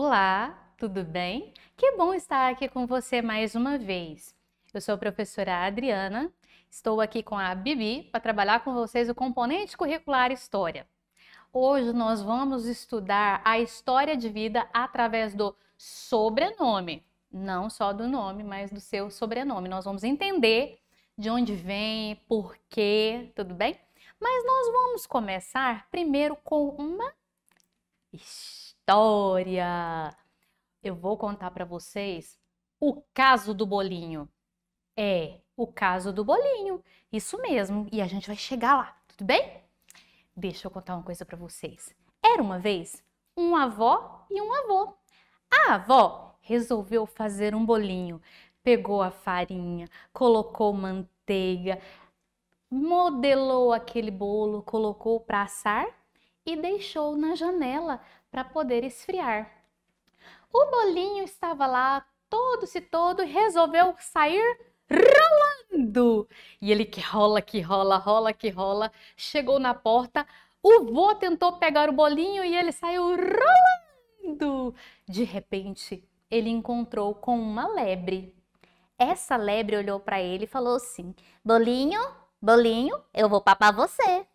Olá, tudo bem? Que bom estar aqui com você mais uma vez. Eu sou a professora Adriana, estou aqui com a Bibi para trabalhar com vocês o componente curricular História. Hoje nós vamos estudar a história de vida através do sobrenome, não só do nome, mas do seu sobrenome. Nós vamos entender de onde vem, por quê, tudo bem? Mas nós vamos começar primeiro com uma Ixi, história. Eu vou contar para vocês o caso do bolinho. É, o caso do bolinho. Isso mesmo, e a gente vai chegar lá, tudo bem? Deixa eu contar uma coisa para vocês. Era uma vez um avó e um avô. A avó resolveu fazer um bolinho. Pegou a farinha, colocou manteiga, modelou aquele bolo, colocou para assar e deixou na janela para poder esfriar. O bolinho estava lá todo se todo resolveu sair rolando. E ele que rola, que rola, rola, que rola, chegou na porta. O vô tentou pegar o bolinho e ele saiu rolando. De repente, ele encontrou com uma lebre. Essa lebre olhou para ele e falou assim: Bolinho, bolinho, eu vou papar você.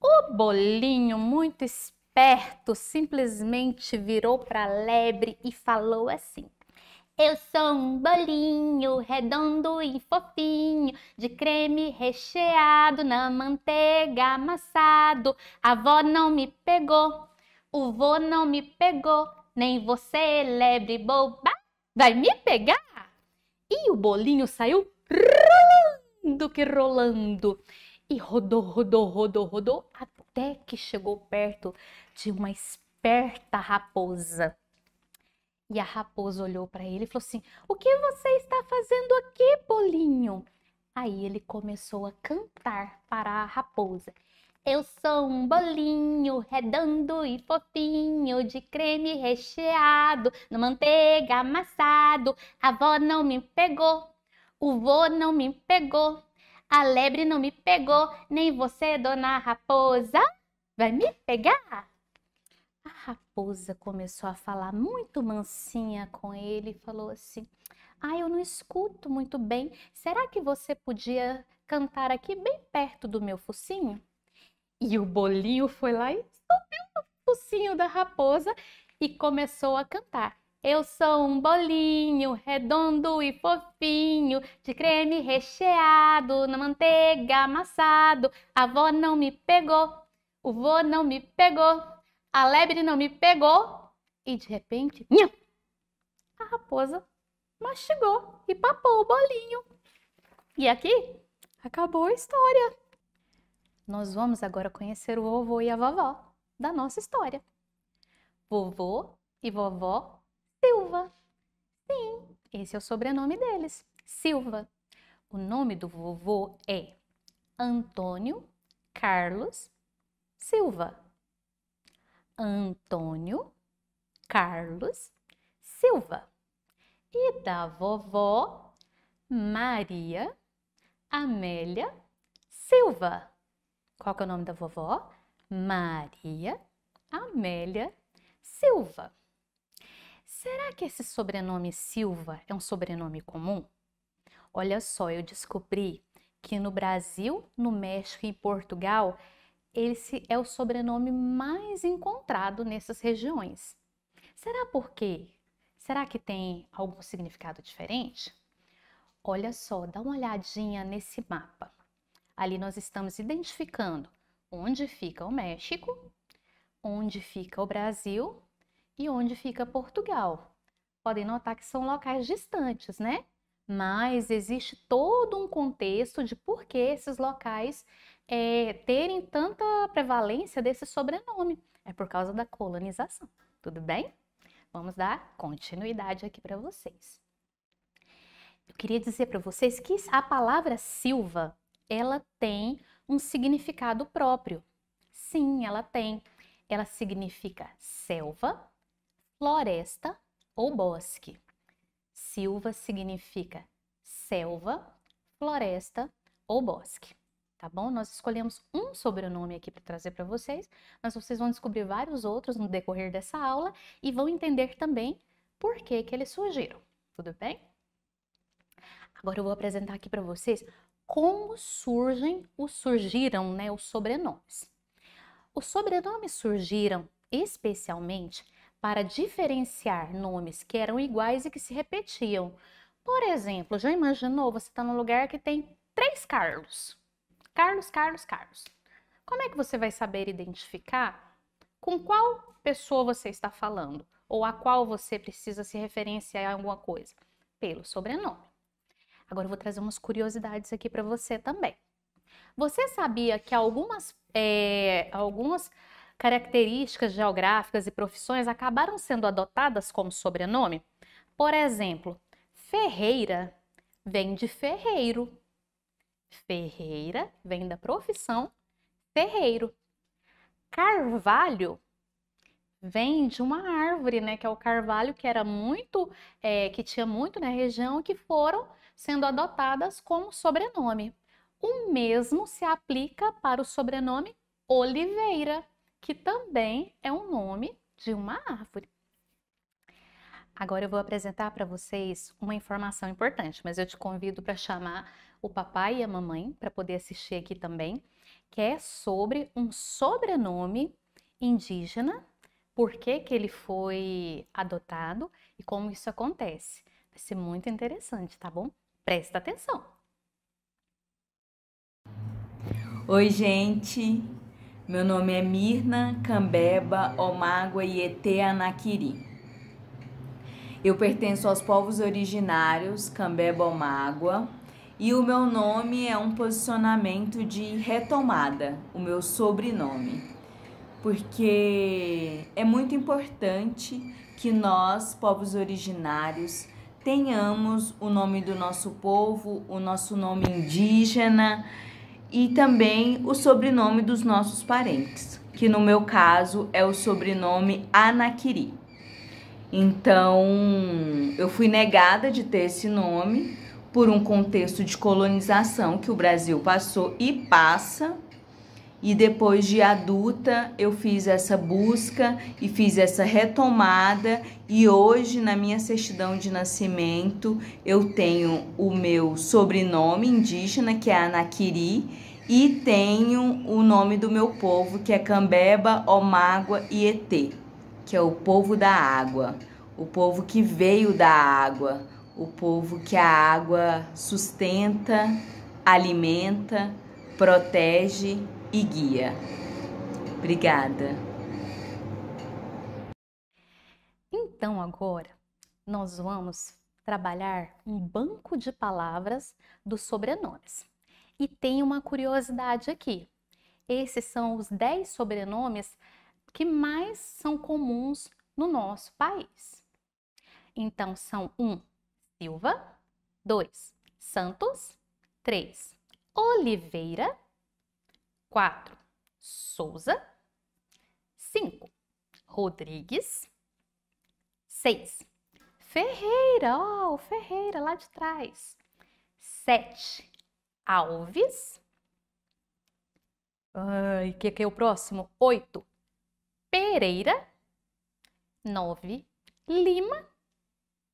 O bolinho, muito esperto, esperto simplesmente virou para a lebre e falou assim: Eu sou um bolinho redondo e fofinho, de creme recheado na manteiga amassado. A vó não me pegou, o vô não me pegou, nem você, lebre boba, vai me pegar? E o bolinho saiu rolando que rolando. E rodou, rodou, rodou, rodou até até que chegou perto de uma esperta raposa. E a raposa olhou para ele e falou assim: O que você está fazendo aqui, bolinho? Aí ele começou a cantar para a raposa. Eu sou um bolinho redondo e fofinho, de creme recheado, na manteiga amassado. A avó não me pegou, o vô não me pegou, a lebre não me pegou, nem você, dona raposa, vai me pegar. A raposa começou a falar muito mansinha com ele e falou assim: Ah, eu não escuto muito bem. Será que você podia cantar aqui bem perto do meu focinho? E o bolinho foi lá e subiu no focinho da raposa e começou a cantar. Eu sou um bolinho redondo e fofinho, de creme recheado, na manteiga amassado. A avó não me pegou, o vô não me pegou, a lebre não me pegou. E de repente, a raposa mastigou e papou o bolinho. E aqui acabou a história. Nós vamos agora conhecer o vovô e a vovó da nossa história. Vovô e vovó Silva. Sim, esse é o sobrenome deles. Silva. O nome do vovô é Antônio Carlos Silva. Antônio Carlos Silva. E da vovó Maria Amélia Silva. Qual que é o nome da vovó? Maria Amélia Silva. Será que esse sobrenome Silva é um sobrenome comum? Olha só, eu descobri que no Brasil, no México e Portugal, esse é o sobrenome mais encontrado nessas regiões. Será por quê? Será que tem algum significado diferente? Olha só, dá uma olhadinha nesse mapa. Ali nós estamos identificando onde fica o México, onde fica o Brasil e onde fica Portugal. Podem notar que são locais distantes, né? Mas existe todo um contexto de por que esses locais é, terem tanta prevalência desse sobrenome. É por causa da colonização, tudo bem? Vamos dar continuidade aqui para vocês. Eu queria dizer para vocês que a palavra Silva, ela tem um significado próprio. Sim, ela tem. Ela significa selva, floresta ou bosque. Silva significa selva, floresta ou bosque. Tá bom? Nós escolhemos um sobrenome aqui para trazer para vocês, mas vocês vão descobrir vários outros no decorrer dessa aula e vão entender também por que, que eles surgiram. Tudo bem? Agora eu vou apresentar aqui para vocês como surgem os surgiram, né, os sobrenomes. Os sobrenomes surgiram especialmente para diferenciar nomes que eram iguais e que se repetiam. Por exemplo, já imaginou você está num lugar que tem três Carlos? Carlos, Carlos, Carlos. Como é que você vai saber identificar com qual pessoa você está falando ou a qual você precisa se referenciar a alguma coisa? Pelo sobrenome. Agora eu vou trazer umas curiosidades aqui para você também. Você sabia que algumas, é, algumas características geográficas e profissões acabaram sendo adotadas como sobrenome? Por exemplo, Ferreira vem de ferreiro. Ferreira vem da profissão ferreiro. Carvalho vem de uma árvore, né, que é o carvalho, que era muito, é, que tinha muito na região, que foram sendo adotadas como sobrenome. O mesmo se aplica para o sobrenome Oliveira que também é um nome de uma árvore. Agora eu vou apresentar para vocês uma informação importante, mas eu te convido para chamar o papai e a mamãe para poder assistir aqui também, que é sobre um sobrenome indígena, por que, que ele foi adotado e como isso acontece. Vai ser muito interessante, tá bom? Presta atenção! Oi, gente! Meu nome é Mirna Cambeba Omágua Iete Anaquiri. Eu pertenço aos povos originários Cambeba Omágua e o meu nome é um posicionamento de retomada, o meu sobrenome, porque é muito importante que nós, povos originários, tenhamos o nome do nosso povo, o nosso nome indígena e também o sobrenome dos nossos parentes, que no meu caso é o sobrenome Anakiri. Então, eu fui negada de ter esse nome por um contexto de colonização que o Brasil passou e passa e depois de adulta, eu fiz essa busca e fiz essa retomada. E hoje, na minha certidão de nascimento, eu tenho o meu sobrenome indígena, que é Anaquiri, e tenho o nome do meu povo, que é Cambeba, Omágua e Etê, que é o povo da água, o povo que veio da água, o povo que a água sustenta, alimenta, protege e guia. Obrigada. Então agora nós vamos trabalhar um banco de palavras dos sobrenomes. E tem uma curiosidade aqui. Esses são os 10 sobrenomes que mais são comuns no nosso país. Então são 1 um, Silva, 2 Santos, 3 Oliveira, 4. Souza. 5. Rodrigues. 6. Ferreira, ó, oh, Ferreira lá de trás. 7. Alves. Ai, que que é o próximo? 8. Pereira. 9. Lima.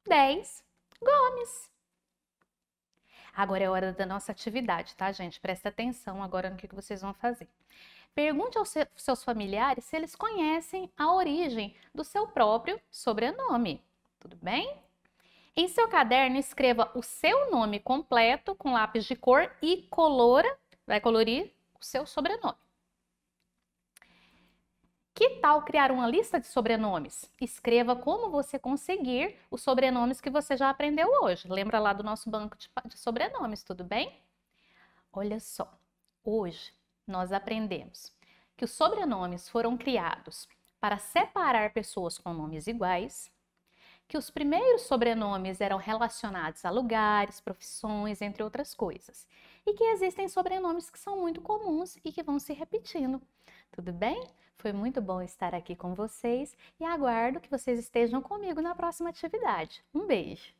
10. Gomes. Agora é hora da nossa atividade, tá, gente? Presta atenção agora no que vocês vão fazer. Pergunte aos seus familiares se eles conhecem a origem do seu próprio sobrenome. Tudo bem? Em seu caderno, escreva o seu nome completo com lápis de cor e colora, vai colorir o seu sobrenome. Que tal criar uma lista de sobrenomes? Escreva como você conseguir os sobrenomes que você já aprendeu hoje. Lembra lá do nosso banco de, de sobrenomes, tudo bem? Olha só, hoje nós aprendemos que os sobrenomes foram criados para separar pessoas com nomes iguais, que os primeiros sobrenomes eram relacionados a lugares, profissões, entre outras coisas, e que existem sobrenomes que são muito comuns e que vão se repetindo. Tudo bem? Foi muito bom estar aqui com vocês e aguardo que vocês estejam comigo na próxima atividade. Um beijo!